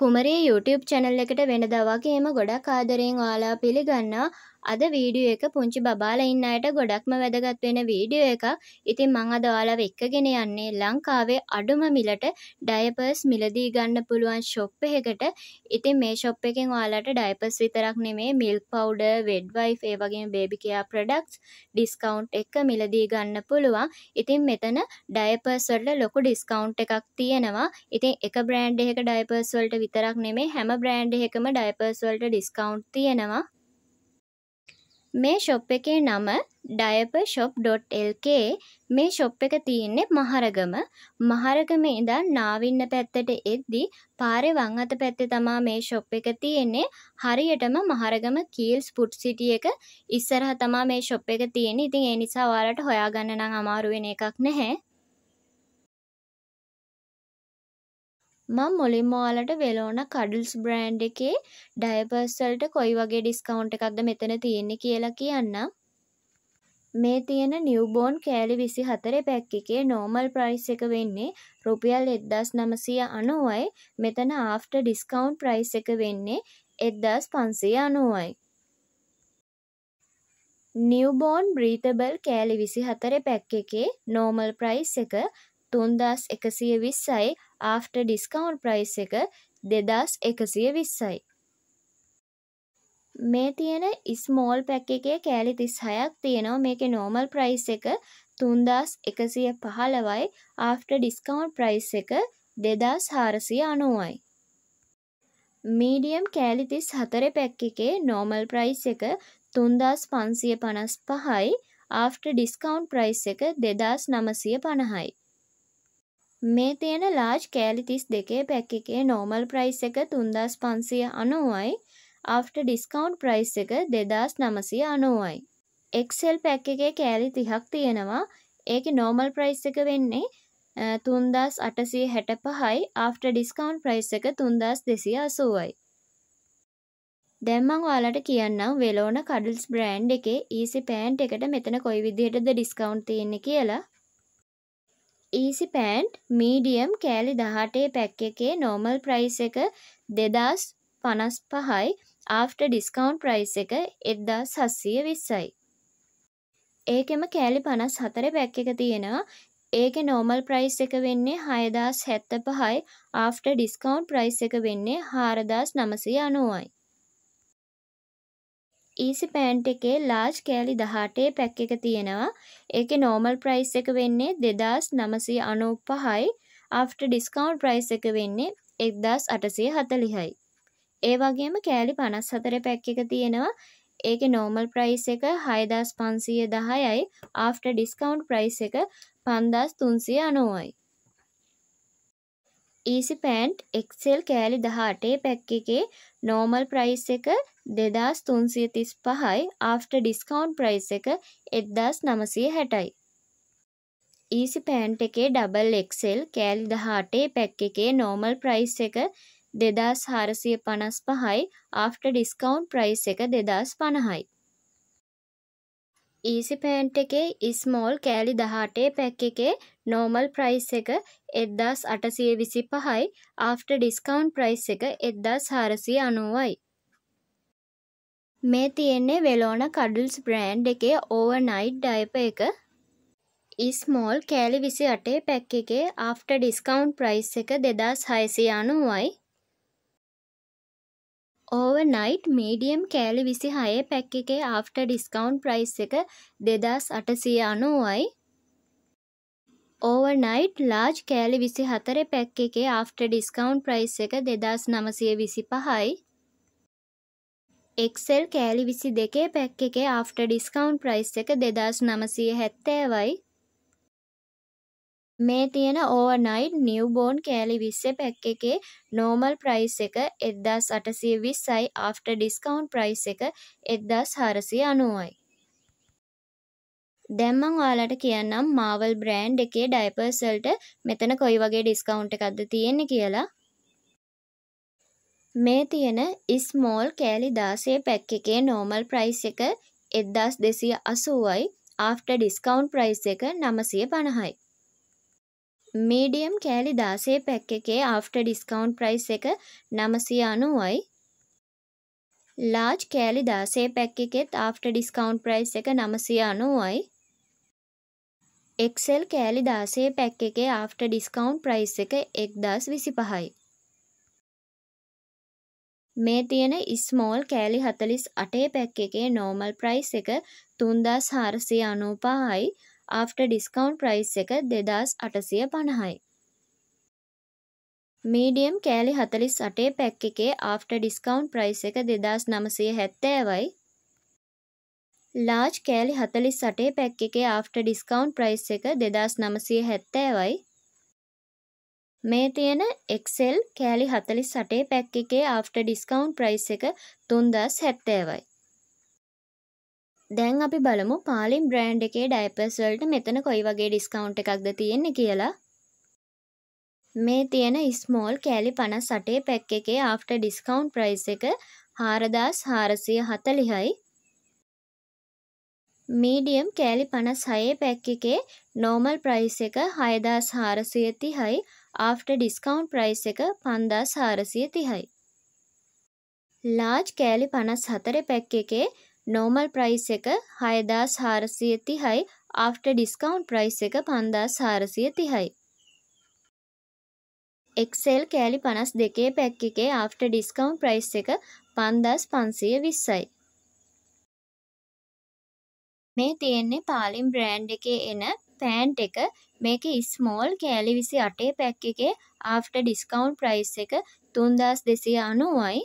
කුමරේ YouTube channel එකට වෙනදා වගේම ගොඩක් ආදරයෙන් ඔයාලා පිළිගන්නා අද වීඩියෝ එක පුංචි බබාලා ඉන්න අයට ගොඩක්ම වැදගත් වෙන වීඩියෝ එකක්. ඉතින් මම අද ඔයාලව එක්කගෙන යන්නේ ලංකාවේ අඩුම මිලට ඩයපර්ස් මිලදී ගන්න පුළුවන් ෂොප් එකකට. ඉතින් මේ ෂොප් එකෙන් ඔයාලට ඩයපර්ස් විතරක් නෙමෙයි මිල්ක් පවුඩර්, වෙඩ් වයිෆ් ඒ වගේම බේබි කෙයා ප්‍රොඩක්ට්ස් ඩිස්කවුන්ට් එක මිලදී ගන්න පුළුවන්. ඉතින් මෙතන ඩයපර්ස් වලට ලොකු ඩිස්කවුන්ට් එකක් තියෙනවා. ඉතින් එක බ්‍රෑන්ඩ් එකක ඩයපර්ස් වලට විතරක් නෙමෙයි හැම බ්‍රෑන්ඩ් එකකම ඩයපර්ස් වලට ඩිස්කවුන්ට් තියෙනවා. මේ ෂොප් එකේ නම ඩයප ෂොප්.lk මේ ෂොප් එක තියෙන්නේ මහරගම මහරගම ඉඳන් නාවින්න පැත්තට එද්දි පාරේ වං අත පැත්තේ තමා මේ ෂොප් එක තියෙන්නේ හරියටම මහරගම කීල්ස් පුට් සිටි එක ඉස්සරහ තමා මේ ෂොප් එක තියෙන්නේ ඉතින් ඒ නිසා ඔයාලට හොයාගන්න නම් අමාරු වෙන එකක් නැහැ මං මුලින්ම ඔයාලට වෙලෝන කඩල්ස් බ්‍රෑන්් එකේ ඩයපර්ස්වලට කොයි වගේ ඩිස්කවුන්් එකක්ද මෙතන තියෙන්නේ කියලා කියන්න මේ තියෙන නිවබෝන් කෑලි විසි හතර පැක් එකේ නෝමල් ප්‍රයිස් එක වෙන්නේ රුපියල් එද්දස් නමසය අනුවයි මෙතන ආෆ්ට ඩිස්කවුන්් ප්‍රයිස් එක වෙන්නේ එද්දස් පන්සය අනුවයි නිවබෝන් බ්‍රීතබල් කෑලි විසි හතර පැක් එකේ නෝමල් ප්‍රයිස් එක තුන්දස් එකසිය විස්සයි ආෆ්ට ඩිස්කවුන්් ප්‍රයිස් එක දෙදස් එකසිය විස්සයි මේ තියෙන ඉස්මෝල් පැක් එකේ කෑලි තිස් හයක් තියෙනවා මේක නෝමල් ප්‍රයිස් එක තුන්දස් එකසිය පහළවයි ආෆ්ට ඩිස්කවුන්් ප්‍රයිස් එක දෙදස් හාරසිය අනුවයි මීඩියම් කෑලි තිස් හතර පැක් එකේ නෝමල් ප්‍රයිස් එක තුන්දස් පන්සිය පනස් පහයි ආෆ්ට ඩිස්කවුන්් ප්‍රයිස් එක දෙදස් නමසය පණහයි මේ තියෙන ලාජ් කෑලි තිස් දෙකේ පැක් එකේ නෝමල් ප්‍රයිස් එක තුන්දස් පන්සිය අනුවයි ආෆ්ට ඩිස්කවන්් ප්‍රයිස් එක දෙදස් නමසය අනුවයි. එක්සෙල් පැක් එකේ කෑලි තිහක් තියෙනවා ඒක නෝමල් ප්‍රයිස් එක වෙන්නේ තුන්දස් අටසී හැට පහයි ආෆ්ට ඩිස්කවන්් ප්‍රයිස් එක තුන්දස් දෙසිය අසුවයි. දැම්මං ඔයාලට කියන්නම් වෙලෝන කඩල්ස් බ්‍රෑන්් එකේ ඊසි පෑන්ට් එකට මෙතන කොයි විදිහටද ඩිස්කවන්් තියෙන්නේ කියලා ඊසි පෑන්ට් මීඩියම් කෑලි දහටේ පැක් එකේ නෝමල් ප්‍රයිස් එක දෙදස් පනස් පහයි ආෆ්ට ඩිස්කවන්් ප්‍රයිස් එක එද්දා සස්සිය විස්සයි. ඒකෙම කෑලි පනස් හතර පැක් එක තියෙනවා ඒක නෝමල් ප්‍රයිස් එක වෙන්නේ හයදස් හැත්ත පහයි ආෆ්ට ඩිස්කවන්් ප්‍රයිස් එක වෙන්නේ හාරදස් නමසය අනුවයි. ඊසි පෑන්ට් එකේ ලාජ් කෑලි දහටේ පැක් එක තියෙනවා ඒක නෝමල් ප්‍රයිස් එක වෙන්නේ දෙදස් නමසී අනුපහයි ආෆ්ට ඩිස්කවන්් ප්‍රයිස් එක වෙන්නේ එක්දස් අටසය හතලිහයි ඒ වගේම කෑලි පනස් හතර පැක් එක තියෙනවා ඒක නෝමල් ප්‍රයිස් එක හයදස් පන්සිය දහයයි ආෆ්ට ඩිස්කවන්් ප්‍රයිස් එක පන්දස් තුන්සිය අනුවයි ඊසි පෑන්ට් එක්සෙල් කෑලි දහටේ පැක් එකේ නෝමල් ප්‍රයිස් එක දෙදස් තුන්සිය තිස් පහයි ආෆ්ට ඩිස්කවන්් ප්‍රයිස් එක එද්දස් නමසය හැටයි. ඊසි පෑන්ට් එකේ ඩබල් එක්සෙල් කෑලි දහටේ පැක් එකේ නෝමල් ප්‍රයිස් එක දෙදස් හාරසිය පනස් පහයි ආෆ්ට ඩිස්කවන්් ප්‍රයිස් එක දෙදස් පණහයි. ඊසි පෑන්ට් එකේ ඉස්මෝල් කෑලි දහටේ පැක් එකේ නෝමල් ප්‍රයිස් එක එද්දස් අටසිය විසි පහයි ආෆ්ට ඩිස්කවන්් ප්‍රයිස් එක එද්දස් හාරසිය අනුවයි. මේ තියෙන්නේ වෙලෝන කඩල්ස් බ්‍රෑන්් එකේ ඕවනයිට් ඩයිප එක ඉස්මෝල් කෑලි විසි අටේ පැක් එකේ ආෆ්ට ඩිස්කවන්් ප්‍රයිස් එක දෙදස් හයසියානුවයි ඕවනයිට් මීඩියම් කෑලි විසි හයේ පැක් එකේ ආෆ්ට ඩිස්කවන්් ප්‍රයිස් එක දෙදස් අටසියානුවයි ඕවනයිට් ලාජ් කෑලි විසි හතර පැක් එකේ ආෆ්ට ඩිස්කවන්් ප්‍රයිස් එක දෙදස් නමසය විසි පහයි එක්සෙල් කෑලි විසි දෙකේ පැක් එකේ ආෆ්ට ඩිස්කවන්් ප්‍රයිස් එක දෙදස් නමසය හැත්තෑවයි මේ තියෙන ඕවනයිට් නිවබෝන් කෑලි විස්සෙ පැක් එකේ නෝමල් ප්‍රයිස් එක එදදාස් අටසිය විස්සයි ආෆ්ට ඩිස්කවන්් ප්‍රයිස් එක එදදස් හාරසි අනුවයි දැම්මං ඔයාලට කියන්නම් මාවල් බ්‍රෑන්් එකේ ඩයිපර්සල්ට මෙතන කොයි වගේ ඩිස්කවුන්් එකක්ද තියෙන්නේ කියලා මේ තියෙන ඉස්මෝල් කෑලි දාසේ පැක් එකේ නෝමල් ප්‍රයිස් එක එද්දස් දෙසිය අසුවයි ආෆ්ට ඩිස්කවන්් ප්‍රයිස් එක නමසය පණහයි. මීඩියම් කෑලි දාසේ පැක් එකේ ආෆ්ට ඩිස්කවන්් ප්‍රයිස් එක නමසය අනුවයි ලාජ් කෑලි දාසේ පැක් එකෙත් ආෆ්ට ඩිස්කවන්් ප්‍රයිස් එක නමසය අනුවයි එක්සෙල් කෑලි දාසේ පැක් එකේ ආෆ්ට ඩිස්කවන්් ප්‍රයිස් එක එක්දස් විසි පහයි මේ තියෙන ඉස්මෝල් කෑලි හතලිස් අටේ පැක් එකේ නෝමල් ප්‍රයිස් එක තුන්දස් හාරසිය අනූපාහයි ආෆ්ට ඩිස්කවන්් ප්‍රයිස් එක දෙදස් අටසිය පණහයි. මීඩියම් කෑලි හතලිස් අටේ පැක් එකේ ආෆ්ට ඩිස්කවන්් ප්‍රයිස් එක දෙදස් නමසය හැත්තෑවයි ලාජ් කෑලි හතලිස් සටේ පැක් එකේ ආෆ්ට ඩිස්කවන්් ප්‍රයිස් එක දෙදස් නමසය හැත්තෑවයි මේ තියෙන එක්සෙල් කෑලි හතලි සටේ පැක් එකේ ආෆ්ට ඩිස්කවන්් ප්‍රයිස් එක තුන්දස් හැත්තෑවයි. දැන් අපි බලමු පාලිම් බ්‍රෑන්් එකේ ඩයිපස්වල්ට මෙතන කොයි වගේ ඩිස්කවන්් එකක්ද තියෙන්නේ කියලා මේ තියෙන ස්මෝල් කෑලි පනස් සටේ පැක් එකේ ආෆ්ට ඩිස්කවන්් ප්‍රයිස් එක හාරදාස් හාරසිය හතලිහයි මීඩියම් කෑලි පනස් හයේ පැක් එකේ නෝමල් ප්‍රයිස් එක හයදාස් හාරසියති හයි ආෆ්ට ඩිස්කවන්් ප්‍රයිස් එක පන්දා සාරසිය තිහයි. ලාජ් කෑලි පනස් හතර පැක් එකේ නෝමල් ප්‍රයිස් එක හයදා සාරසිය තිහයි ආෆ්ට ඩිස්කවන්් ප්‍රයිස් එක පන්දා සාරසිය තිහයි. එක්සෙල් කෑලි පනස් දෙකේ පැක් එකේ ආෆ්ට ඩිස්කවන්් ප්‍රයිස් එක පන්දස් පන්සිය විස්සයි. මේ තියෙන්නේ පාලිම් බ්‍රෑන්් එකේ එන පෑන්ට් එක මේක ස්මෝල් කෑලි විසි අටේ පැක් එකේ ආෆ්ට ඩිස්කවුන්් ප්‍රයිස් එක තුන්දස් දෙසිය අනුවයි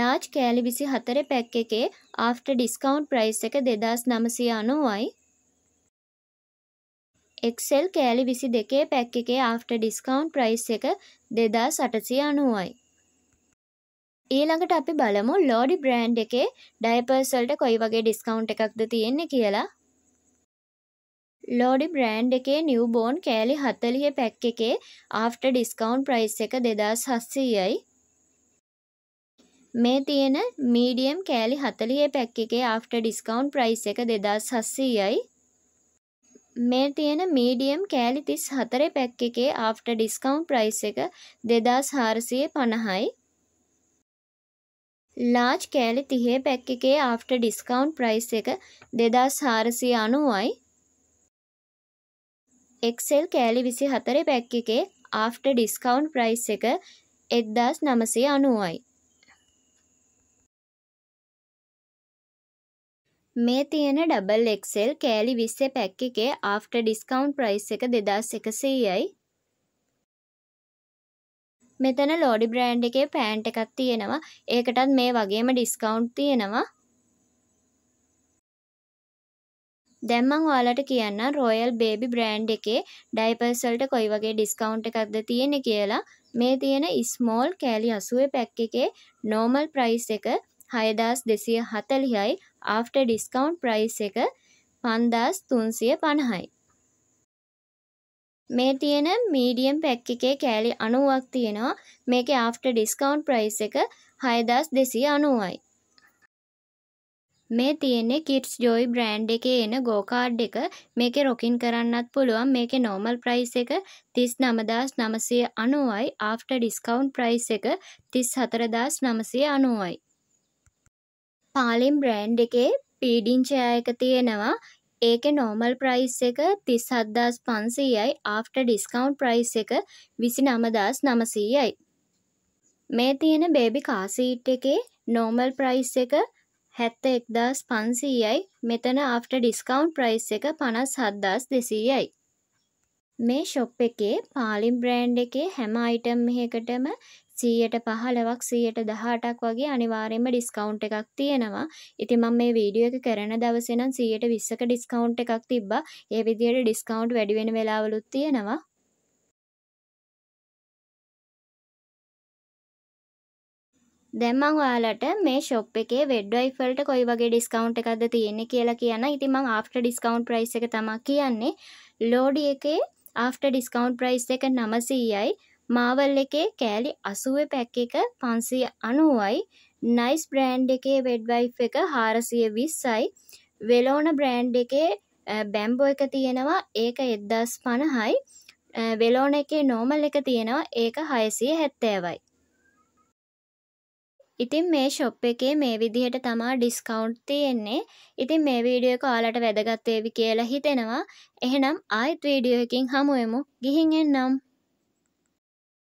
ලාජ් කෑලි විසි හතර පැක් එකේ ආෆ්ට ඩිස්කවුන්් ප්‍රයිස් එක දෙදස් නමසිය අනුවයි එක්සෙල් කෑලි විසි දෙකේ පැක් එකේ ආෆ්ට ඩිස්කවුන්් ප්‍රයිස් එක දෙදා සටසිය අනුවයි ඊළඟට අපි බලමු ලෝඩි බ්‍රෑන්් එකේ ඩයිපර්සල්ට කොයි වගේ ඩිස්කවුන්් එකක්ද තියෙන්නේ කියලා ලෝඩි බ්‍රෑන්් එකේ නිවබෝන් කෑලි හතලිය පැක් එකේ ආෆ්ට ඩිස්කවන්් ප්‍රයිස් එක දෙදස් හස්සීයයි මේ තියෙන මීඩියම් කෑලි හතලිය පැක් එකේ ආෆ්ට ඩිස්කවන්් ප්‍රයිස් එක දෙදස් හස්සීයයි මේ තියෙන මීඩියම් කෑලි තිස් හතරේ පැක් එකේ ආෆ්ට ඩිස්කවන්් ප්‍රයිස් එක දෙදස් හාරසිය පණහයි ලාජ් කෑලි තිහේ පැක් එකේ ආෆ්ට ඩිස්කවන්් ප්‍රයිස් එක දෙදස් හාරසිය අනුවයි එක්සෙල් කෑලි විසි හතරේ පැක් එකේ ආෆ්ට ඩිස්කවන්් ප්‍රයිස් එක එක්දස් නමසේ අනුවයි. මේ තියෙන ඩබල් එක්සෙල් කෑලි විස්සේ පැක් එකේ ආෆ්ට ඩිස්කවන්් ප්‍රයිස් එක දෙදස් එකසීයයි මෙතන ලෝඩි බ්‍රෑන්් එකේ පෑන්ට් එකක් තියෙනවා ඒකටත් මේ වගේම ඩිස්කවන්් තියෙනවා දැන් මම ඔයාලට කියන්නම් Royal Baby බ්‍රෑන්ඩ් එකේ ඩයපර්ස් වලට කොයි වගේ ඩිස්කවුන්ට් එකක්ද තියෙන්නේ කියලා. මේ තියෙන ස්මෝල් කෑලි 80 පැක් එකේ normal price එක 6240යි after discount price එක 5350යි. මේ තියෙන මීඩියම් පැක් එකේ කෑලි 90ක් තියෙනවා. මේකේ after discount price එක 6290යි. මේ තියෙන්නේ කිට්ස් ජොයි බ්‍රෑන්ඩ් එකේ එන ගෝකාඩ් එක මේකේ රොකින් කරන්නත් පුළුවන් මේකේ නෝමල් ප්‍රයිස් එක තිස් නමදාස් නමසය අනුවයි ආෆ්ට ඩිස්කවුන්් ප්‍රයිස් එක තිස් හතරදාස් නමසය අනුවයි පාලිම් බ්‍රෑන්ඩ් එකේ පීඩිංචයා එක තියෙනවා ඒක නෝමල් ප්‍රයිස් එක තිස් හද්දාස් පන්සීයයි ආෆ්ට ඩිස්කවන්් ප්‍රයිස් එක විසි නමදස් නමසීයයි. මේ තියෙන බේබි කාසීට් එකේ නෝමල් ප්‍රයිස් එක හැත්ත එක්දස් පන්සීයයි මෙතන ආෆ්ට ඩිස්කවන්් ප්‍රයිස් එක පනස් හද්දස් දෙසීයයි. මේ ශොප් එකේ පාලිම් බ්‍රෑන්් එකේ හැම අයිටම් මෙහකටම සීයට පහලවක් සීයට දහටක් වගේ අනිවාරෙන්ම ඩිස්කවුන්් එකක් තියෙනවා ඉති මං මේ වීඩියෝ එක කරන දවසෙනන් සීයට විස්සක ඩිස්කවුන්් එකක් තිබ්බා ඒ විදියට ඩිස්කවුන්් වැඩිවෙන වෙලාවලුත් තියෙනවා දැම්මං ඔයාලට මේ ශොප් එකේ වෙඩ්වයිෆල්ට කොයි වගේ ඩිස්කවන්් එකක්ද තියෙන්නේ කියලා කියන ඉතින් මං ආෆ්ට ඩිස්කවන්් ප්‍රයිස් එක තමක් කියන්නේ ලෝඩි එකේ ආෆ්ට ඩිස්කවන්් ප්‍රයිස් එක නමසීයයි මාවල් එකේ කෑලි අසුවේ පැක් එක පන්සිය අනුවයි නයිස් බ්‍රෑන්් එකේ වෙඩ්වයිෆ් එක හාරසිය විස්සයි වෙලෝන බ්‍රෑන්් එකේ බැම්බෝ එක තියෙනවා ඒක එද්දස් පණහයි වෙලෝන එකේ නෝමල් එක තියෙනවා ඒක හයසිය හැත්තෑවයි ඉතින් මේ ශොප් එකේ මේ විදිහට තමා ඩිස්කවුන්ට් තියෙන්නේ. ඉතින් මේ වීඩියෝ එක ඔයාලට වැදගත් වේවි කියලා හිතෙනවා. එහෙනම් ආයෙත් වීඩියෝ එකකින් හමුවෙමු. ගිහින් එන්නම්.